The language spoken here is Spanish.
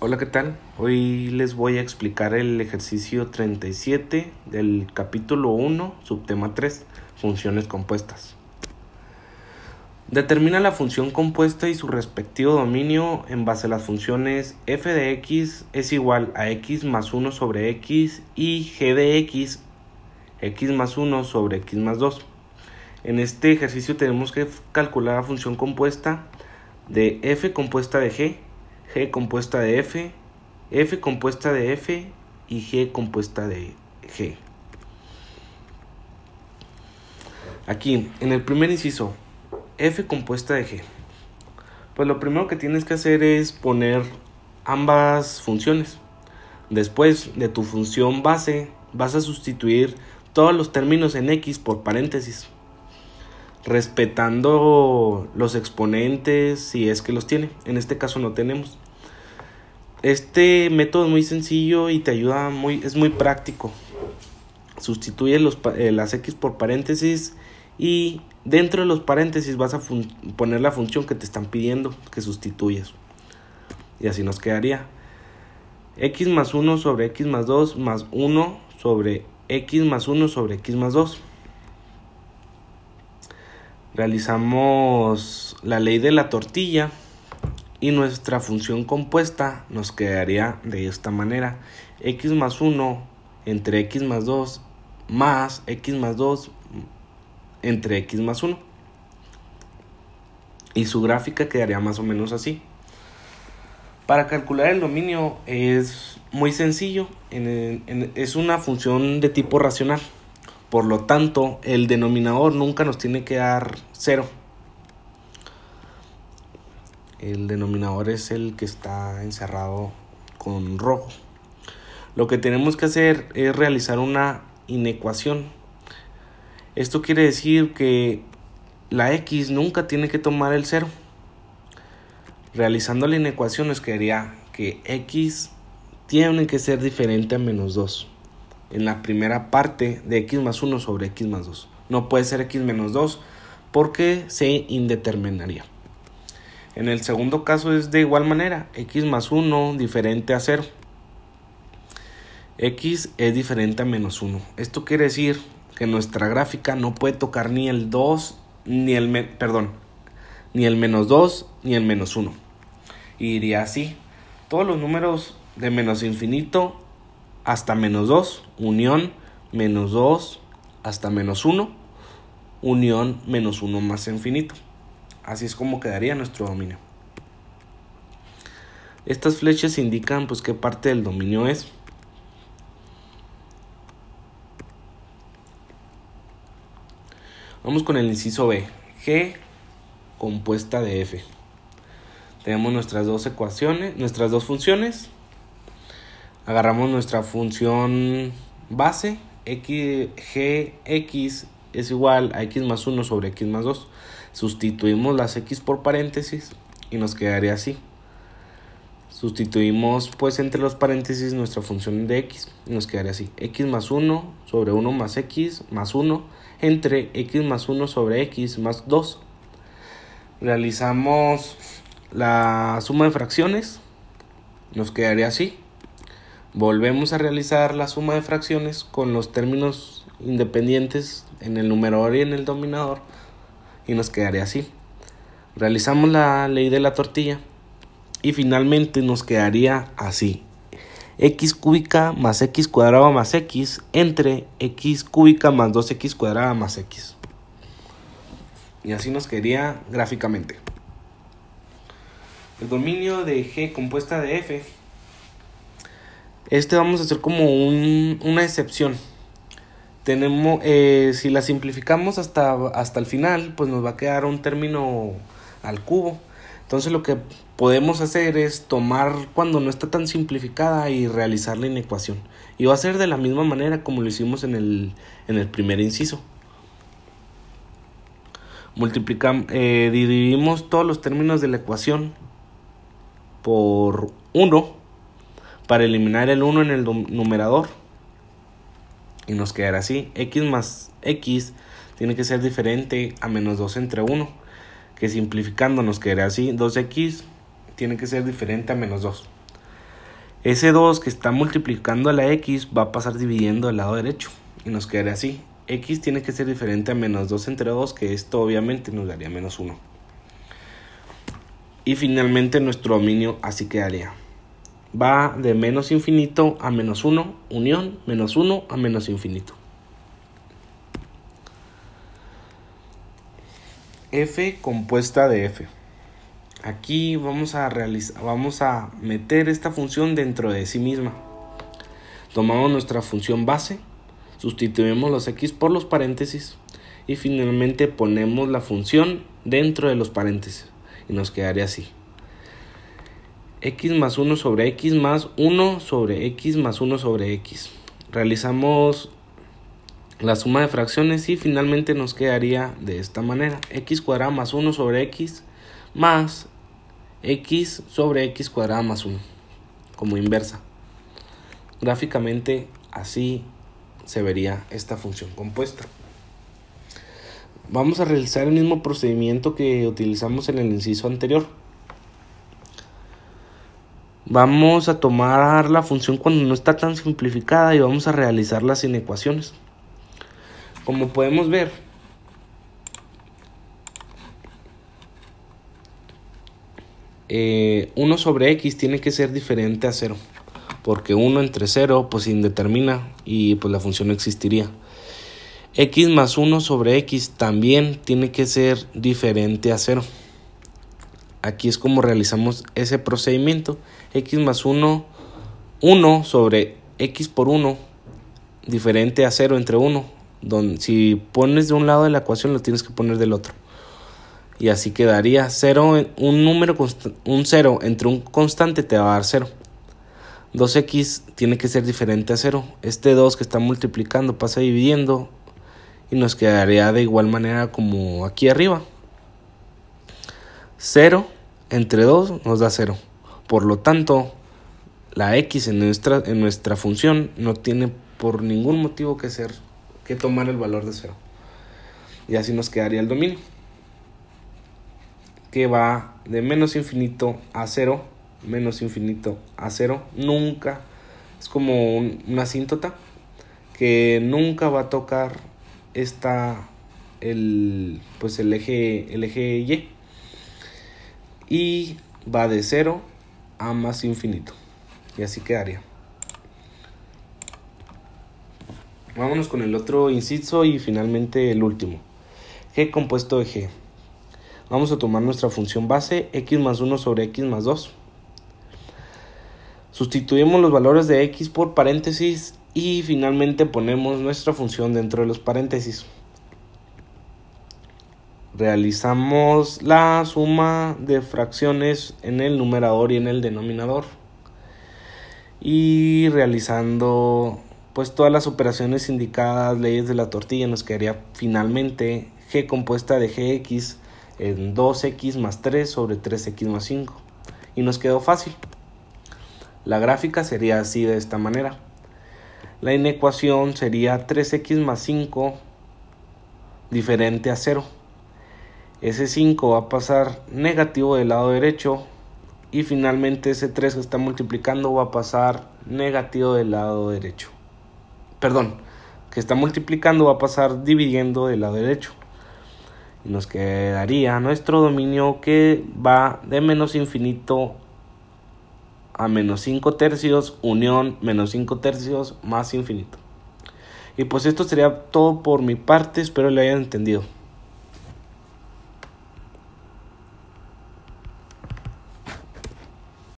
Hola, ¿qué tal? Hoy les voy a explicar el ejercicio 37 del capítulo 1, subtema 3, funciones compuestas. Determina la función compuesta y su respectivo dominio en base a las funciones f de x es igual a x más 1 sobre x y g de x, x más 1 sobre x más 2. En este ejercicio tenemos que calcular la función compuesta de f compuesta de g G compuesta de F, F compuesta de F y G compuesta de G. Aquí, en el primer inciso, F compuesta de G. Pues lo primero que tienes que hacer es poner ambas funciones. Después de tu función base, vas a sustituir todos los términos en X por paréntesis respetando los exponentes si es que los tiene. En este caso no tenemos. Este método es muy sencillo y te ayuda muy, es muy práctico. Sustituye los, eh, las x por paréntesis y dentro de los paréntesis vas a poner la función que te están pidiendo que sustituyas. Y así nos quedaría x más 1 sobre x más 2 más 1 sobre x más 1 sobre x más 2 realizamos la ley de la tortilla y nuestra función compuesta nos quedaría de esta manera. x más 1 entre x más 2 más x más 2 entre x más 1. Y su gráfica quedaría más o menos así. Para calcular el dominio es muy sencillo, es una función de tipo racional. Por lo tanto, el denominador nunca nos tiene que dar cero. El denominador es el que está encerrado con rojo. Lo que tenemos que hacer es realizar una inecuación. Esto quiere decir que la x nunca tiene que tomar el cero. Realizando la inecuación nos quedaría que x tiene que ser diferente a menos 2 en la primera parte de x más 1 sobre x más 2. No puede ser x menos 2 porque se indeterminaría. En el segundo caso es de igual manera, x más 1 diferente a 0. x es diferente a menos 1. Esto quiere decir que nuestra gráfica no puede tocar ni el 2, ni el, perdón, ni el menos 2, ni el menos 1. Y así, todos los números de menos infinito hasta menos 2, unión menos 2 hasta menos 1, unión menos 1 más infinito. Así es como quedaría nuestro dominio. Estas flechas indican pues qué parte del dominio es. Vamos con el inciso B, G compuesta de F. Tenemos nuestras dos ecuaciones, nuestras dos funciones, agarramos nuestra función base, x, gx es igual a x más 1 sobre x más 2. Sustituimos las x por paréntesis y nos quedaría así. Sustituimos pues entre los paréntesis nuestra función de x y nos quedaría así. x más 1 sobre 1 más x más 1 entre x más 1 sobre x más 2. Realizamos la suma de fracciones. Nos quedaría así. Volvemos a realizar la suma de fracciones con los términos independientes en el numerador y en el dominador y nos quedaría así. Realizamos la ley de la tortilla y finalmente nos quedaría así. x cúbica más x cuadrado más x entre x cúbica más 2x cuadrada más x. Y así nos quedaría gráficamente. El dominio de g compuesta de f este vamos a hacer como un, una excepción. Tenemos, eh, si la simplificamos hasta, hasta el final, pues nos va a quedar un término al cubo. Entonces lo que podemos hacer es tomar cuando no está tan simplificada y realizar la inecuación Y va a ser de la misma manera como lo hicimos en el, en el primer inciso. Multiplicamos, eh, dividimos todos los términos de la ecuación por 1 para eliminar el 1 en el numerador. Y nos quedará así. X más X tiene que ser diferente a menos 2 entre 1. Que simplificando nos quedará así. 2X tiene que ser diferente a menos 2. Ese 2 que está multiplicando a la X va a pasar dividiendo al lado derecho. Y nos quedará así. X tiene que ser diferente a menos 2 entre 2. Que esto obviamente nos daría menos 1. Y finalmente nuestro dominio así quedaría va de menos infinito a menos 1, unión, menos 1 a menos infinito. F compuesta de F. Aquí vamos a, realizar, vamos a meter esta función dentro de sí misma. Tomamos nuestra función base, sustituimos los x por los paréntesis y finalmente ponemos la función dentro de los paréntesis y nos quedaría así x más 1 sobre x más 1 sobre x más 1 sobre x. Realizamos la suma de fracciones y finalmente nos quedaría de esta manera. x cuadrada más 1 sobre x más x sobre x cuadrada más 1 como inversa. Gráficamente así se vería esta función compuesta. Vamos a realizar el mismo procedimiento que utilizamos en el inciso anterior. Vamos a tomar la función cuando no está tan simplificada y vamos a realizar las ecuaciones. Como podemos ver, 1 eh, sobre x tiene que ser diferente a 0, porque 1 entre 0 pues indetermina y pues la función no existiría. x más 1 sobre x también tiene que ser diferente a 0. Aquí es como realizamos ese procedimiento. X más 1, 1 sobre X por 1, diferente a 0 entre 1. si pones de un lado de la ecuación, lo tienes que poner del otro. Y así quedaría 0, un número, un 0 entre un constante te va a dar 0. 2x tiene que ser diferente a 0. Este 2 que está multiplicando pasa dividiendo y nos quedaría de igual manera como aquí arriba. 0 entre 2 nos da 0. Por lo tanto, la x en nuestra, en nuestra función no tiene por ningún motivo que ser que tomar el valor de 0. Y así nos quedaría el dominio. Que va de menos infinito a 0, menos infinito a 0. Nunca. Es como una asíntota. Que nunca va a tocar esta. El, pues el eje, el eje Y y va de 0 a más infinito. Y así quedaría. Vámonos con el otro inciso y finalmente el último. G compuesto de G. Vamos a tomar nuestra función base x más 1 sobre x más 2. Sustituimos los valores de x por paréntesis y finalmente ponemos nuestra función dentro de los paréntesis realizamos la suma de fracciones en el numerador y en el denominador. Y realizando pues todas las operaciones indicadas, leyes de la tortilla, nos quedaría finalmente g compuesta de gx en 2x más 3 sobre 3x más 5. Y nos quedó fácil. La gráfica sería así de esta manera. La inecuación sería 3x más 5 diferente a 0 ese 5 va a pasar negativo del lado derecho y finalmente ese 3 que está multiplicando va a pasar negativo del lado derecho. Perdón, que está multiplicando va a pasar dividiendo del lado derecho. Y nos quedaría nuestro dominio que va de menos infinito a menos 5 tercios, unión menos 5 tercios más infinito. Y pues esto sería todo por mi parte, espero lo hayan entendido.